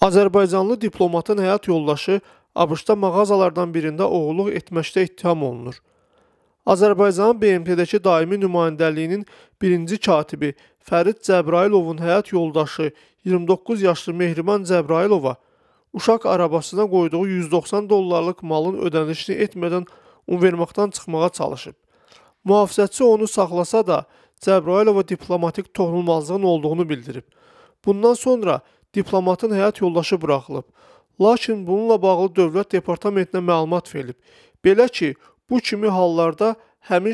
Azərbaycanlı diplomatın həyat yoldaşı ABŞ-da mağazalardan birində oğurluq etməkdə ittiham olunur. Azərbaycanın BMT-dəki daimi nümayəndəliyinin birinci katibi Fərid Cəbrailovun həyat yoldaşı 29 yaşlı Mehriman Cəbrailova uşaq arabasına qoyduğu 190 dollarlıq malın ödənişini etmədən Unvermaqdan çıxmağa çalışıb. Mühafizəçi onu saxlasa da, Cəbrailova diplomatik toxunulmazlığın olduğunu bildirib. Bundan sonra diplomatın həyat yoldaşı buraxılıb. Lakin bununla bağlı Dövlət Departamentinə məlumat verilib. Belə ki, bu kimi hallarda həmin